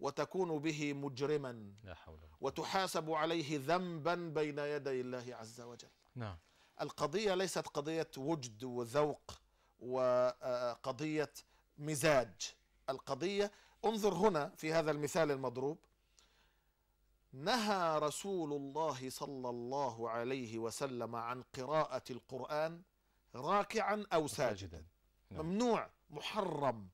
وتكون به مجرما لا حول وتحاسب عليه ذنبا بين يدي الله عز وجل نعم القضية ليست قضية وجد وذوق وقضية آه، مزاج القضية انظر هنا في هذا المثال المضروب نهى رسول الله صلى الله عليه وسلم عن قراءة القرآن راكعا أو ساجدا نعم. ممنوع محرم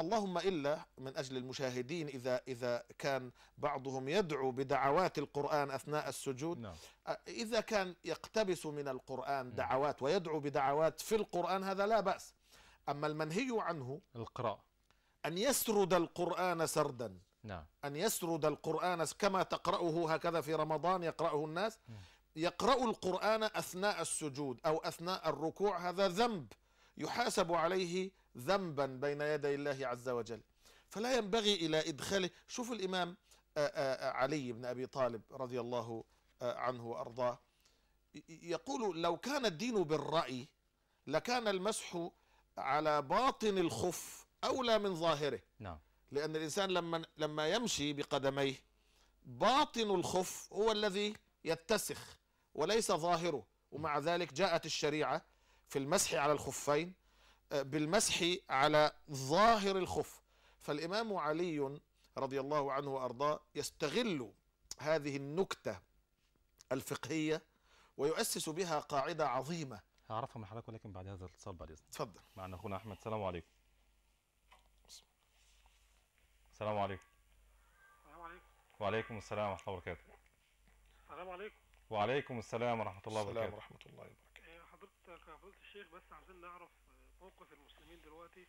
اللهم إلا من أجل المشاهدين إذا إذا كان بعضهم يدعو بدعوات القرآن أثناء السجود نعم. إذا كان يقتبس من القرآن دعوات ويدعو بدعوات في القرآن هذا لا بأس أما المنهي عنه القراءة أن يسرد القرآن سردا نعم. أن يسرد القرآن كما تقرأه هكذا في رمضان يقرأه الناس يقرأ القرآن أثناء السجود أو أثناء الركوع هذا ذنب يحاسب عليه ذنبا بين يدي الله عز وجل فلا ينبغي إلى إدخاله شوف الإمام آه، آه، آه، علي بن أبي طالب رضي الله عنه وأرضاه يقول لو كان الدين بالرأي لكان المسح على باطن الخف أولى من ظاهره نعم لأن الإنسان لما لما يمشي بقدميه باطن الخف هو الذي يتسخ وليس ظاهره ومع ذلك جاءت الشريعة في المسح على الخفين بالمسح على ظاهر الخف فالإمام علي رضي الله عنه وأرضاه يستغل هذه النكتة الفقهية ويؤسس بها قاعدة عظيمة هعرفها من حضرتك ولكن بعد هذا الاتصال بعد إذنك اتفضل معنا أخونا أحمد السلام عليكم السلام عليكم السلام عليكم وعليكم السلام ورحمة الله وبركاته السلام عليكم وعليكم السلام ورحمة الله وبركاته السلام ورحمة الله وبركاته إيه، حضرتك يا الشيخ بس عايزين نعرف موقف المسلمين دلوقتي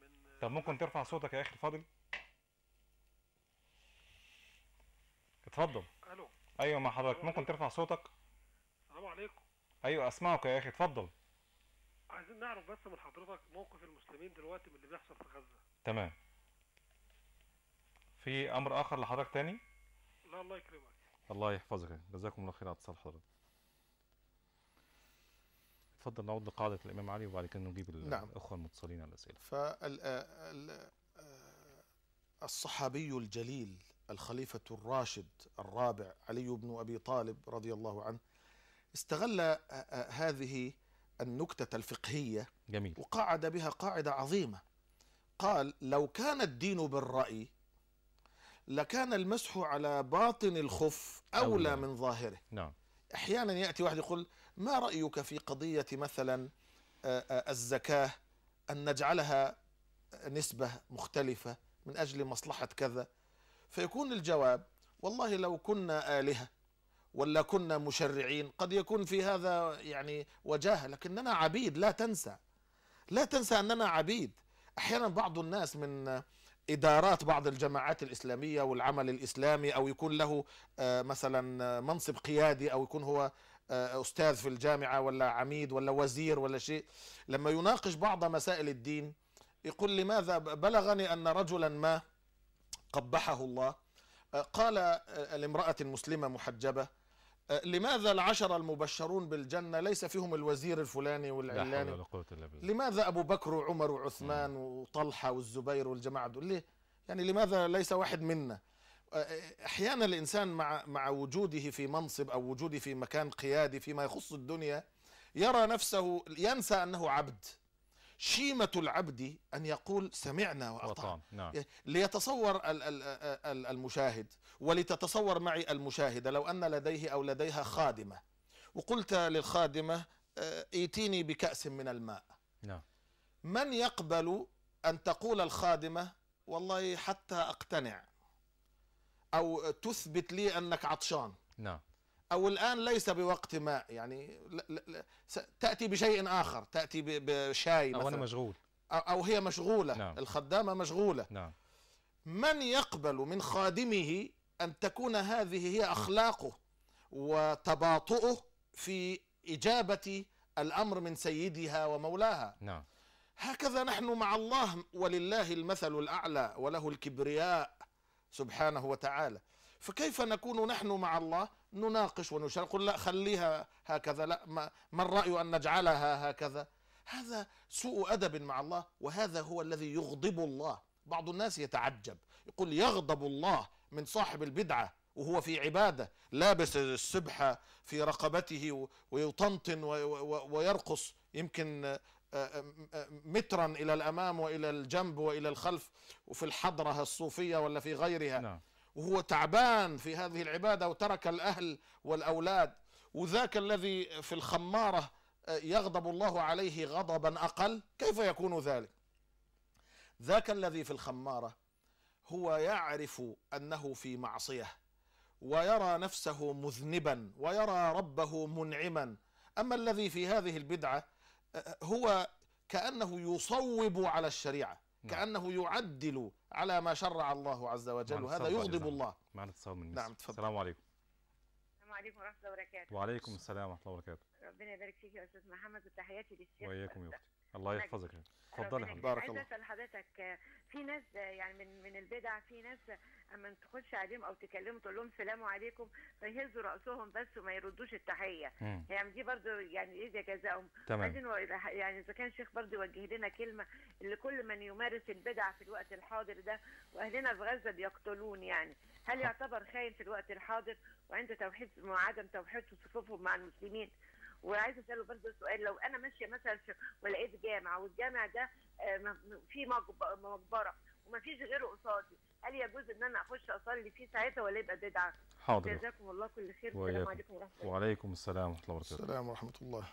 من طب ممكن ترفع صوتك يا اخي الفاضل اتفضل الو ايوه مع حضرتك ممكن ترفع صوتك السلام عليكم ايوه اسمعك يا اخي اتفضل عايزين نعرف بس من حضرتك موقف المسلمين دلوقتي من اللي بيحصل في غزه تمام في امر اخر لحضرتك تاني لا الله يكرمك الله يحفظك جزاكم الله خير على اتصال حضرتك تفضل نعود لقاعدة الإمام علي وبعد كده نجيب نعم. الأخوة المتصلين على الأسئلة فال آه، آه، الصحابي الجليل الخليفة الراشد الرابع علي بن أبي طالب رضي الله عنه استغل آه، هذه النكتة الفقهية جميل. وقعد بها قاعدة عظيمة قال لو كان الدين بالرأي لكان المسح على باطن الخف أولى, أولى. من ظاهره نعم احيانا ياتي واحد يقول ما رايك في قضيه مثلا آه، آه، الزكاه ان نجعلها نسبه مختلفه من اجل مصلحه كذا فيكون الجواب والله لو كنا الهه ولا كنا مشرعين قد يكون في هذا يعني وجاهه لكننا عبيد لا تنسى لا تنسى اننا عبيد احيانا بعض الناس من ادارات بعض الجماعات الاسلاميه والعمل الاسلامي او يكون له آه، مثلا آه، منصب قيادي او يكون هو آه، استاذ في الجامعه ولا عميد ولا وزير ولا شيء لما يناقش بعض مسائل الدين يقول لماذا بلغني ان رجلا ما قبحه الله قال لامراه مسلمه محجبه آه، لماذا العشرة المبشرون بالجنة ليس فيهم الوزير الفلاني والعلاني لا حول ولا لماذا أبو بكر وعمر وعثمان وطلحة والزبير والجماعة دول ليه يعني لماذا ليس واحد منا آه، آه، أحيانا الإنسان مع, مع وجوده في منصب أو وجوده في مكان قيادي فيما يخص الدنيا يرى نفسه ينسى أنه عبد شيمة العبد أن يقول سمعنا وأطعنا نعم. ليتصور المشاهد ولتتصور معي المشاهدة لو أن لديه أو لديها خادمة وقلت للخادمة ائتيني آه، بكأس من الماء نعم. من يقبل أن تقول الخادمة والله حتى أقتنع أو تثبت لي أنك عطشان نعم أو الآن ليس بوقت ماء يعني لا لا تأتي بشيء آخر تأتي بشاي مثلا أو أنا مشغول أو هي مشغولة نعم. الخدامة مشغولة نعم. من يقبل من خادمه أن تكون هذه هي أخلاقه وتباطؤه في إجابة الأمر من سيدها ومولاها نعم. هكذا نحن مع الله ولله المثل الأعلى وله الكبرياء سبحانه وتعالى فكيف نكون نحن مع الله نناقش ونشارك نقول لا خليها هكذا لا ما, ما الرأي أن نجعلها هكذا هذا سوء أدب مع الله وهذا هو الذي يغضب الله بعض الناس يتعجب يقول يغضب الله من صاحب البدعة وهو في عبادة لابس السبحة في رقبته ويطنطن ويرقص يمكن آه، آه، مترا إلى الأمام وإلى الجنب وإلى الخلف وفي الحضرة الصوفية ولا في غيرها نعم. وهو تعبان في هذه العباده وترك الاهل والاولاد وذاك الذي في الخماره آه، يغضب الله عليه غضبا اقل كيف يكون ذلك ذاك الذي في الخماره هو يعرف انه في معصيه ويرى نفسه مذنبا ويرى ربه منعما اما الذي في هذه البدعه آه، آه، هو كانه يصوب على الشريعه نعم. كانه يعدل على ما شرع الله عز وجل وهذا يغضب الله معنا اتصال من نعم تفضل السلام عليكم السلام عليكم ورحمه الله وبركاته وعليكم السلام ورحمه الله وبركاته ربنا يبارك فيك يا استاذ محمد وتحياتي للشيخ وإياكم يا اختي الله يحفظك اتفضلي حضرتك بارك الله عايز اسال حضرتك في ناس يعني من من البدع في ناس اما تخش عليهم او تكلمهم تقول لهم سلام عليكم فيهزوا راسهم بس وما يردوش التحيه مم. يعني دي برضو يعني ايه جزاهم تمام يعني اذا كان الشيخ برضو يوجه لنا كلمه لكل من يمارس البدع في الوقت الحاضر ده واهلنا في غزه بيقتلون يعني هل يعتبر خاين في الوقت الحاضر وعند توحيد وعدم توحيد صفوفهم مع المسلمين وعايزه اساله برضه سؤال لو انا ماشيه مثلا ولقيت جامع والجامع ده آه، في مقبره وما فيش غيره قصادي هل يجوز ان انا اخش اصلي فيه ساعتها ولا يبقى بدعه؟ حاضر جزاكم الله كل خير السلام عليكم ورحمه الله وعليكم السلام ورحمه الله وبركاته السلام ورحمه الله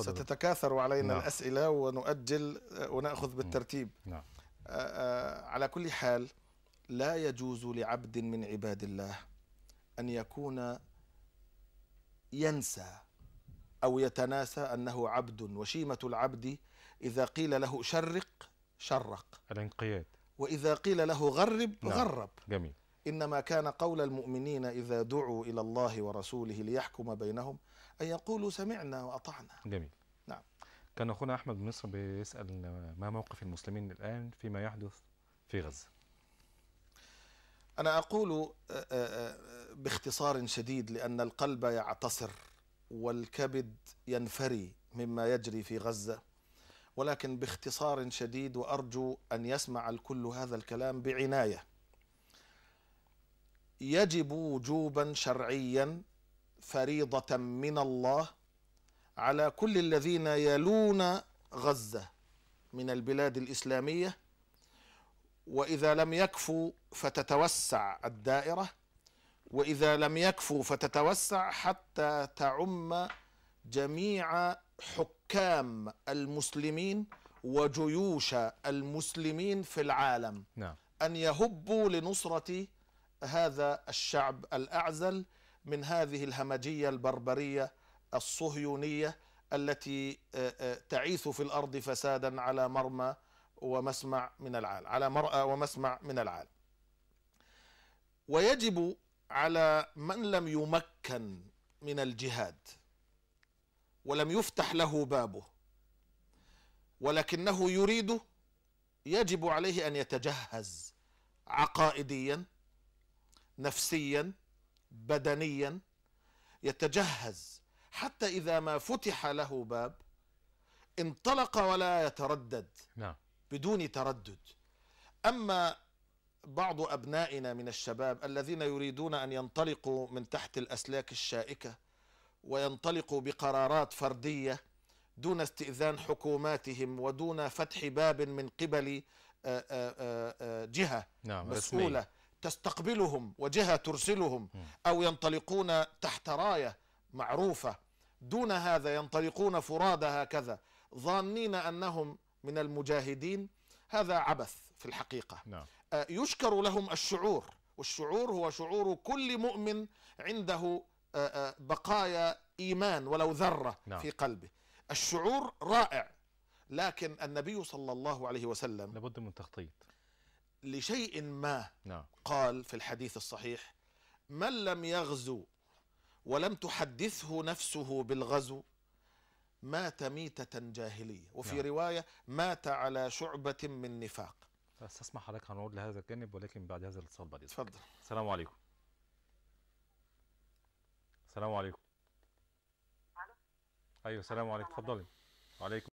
ستتكاثر علينا نعم. الاسئله ونؤجل آه، وناخذ بالترتيب نعم. نعم. آه، على كل حال لا يجوز لعبد من عباد الله ان يكون ينسى أو يتناسى أنه عبد وشيمة العبد إذا قيل له شرق شرق الانقياد وإذا قيل له غرب نعم. غرب جميل إنما كان قول المؤمنين إذا دعوا إلى الله ورسوله ليحكم بينهم أن يقولوا سمعنا وأطعنا جميل نعم كان أخونا أحمد من مصر بيسأل ما موقف المسلمين الآن فيما يحدث في غزة أنا أقول آه، آه، آه، باختصار شديد لأن القلب يعتصر والكبد ينفري مما يجري في غزة ولكن باختصار شديد وأرجو أن يسمع الكل هذا الكلام بعناية يجب وجوبا شرعيا فريضة من الله على كل الذين يلون غزة من البلاد الإسلامية وإذا لم يكفوا فتتوسع الدائرة واذا لم يكفوا فتتوسع حتى تعم جميع حكام المسلمين وجيوش المسلمين في العالم نعم. ان يهبوا لنصره هذا الشعب الاعزل من هذه الهمجيه البربريه الصهيونيه التي آه، آه، تعيث في الارض فسادا على مرمى ومسمع من العالم على مرأى ومسمع من العالم ويجب على من لم يمكن من الجهاد ولم يفتح له بابه ولكنه يريد يجب عليه ان يتجهز عقائديا نفسيا بدنيا يتجهز حتى اذا ما فتح له باب انطلق ولا يتردد نعم. بدون تردد اما بعض أبنائنا من الشباب الذين يريدون أن ينطلقوا من تحت الأسلاك الشائكة وينطلقوا بقرارات فردية دون استئذان حكوماتهم ودون فتح باب من قبل آه، آه، آه، جهة نعم مسؤولة رسمي. تستقبلهم وجهة ترسلهم أو ينطلقون تحت راية معروفة دون هذا ينطلقون فرادى هكذا ظانين أنهم من المجاهدين هذا عبث في الحقيقة نعم. آه، يشكر لهم الشعور والشعور هو شعور كل مؤمن عنده آه، آه، بقايا ايمان ولو ذره نعم. في قلبه الشعور رائع لكن النبي صلى الله عليه وسلم لابد من تخطيط لشيء ما نعم. قال في الحديث الصحيح من لم يغزو ولم تحدثه نفسه بالغزو مات ميتة جاهلية وفي نعم. رواية مات على شعبة من نفاق استسمح حضرتك هنعود لهذا الجانب ولكن بعد هذا الاتصال بعد اذنك اتفضل السلام عليكم السلام عليكم الو ايوه السلام عليكم اتفضلي وعليكم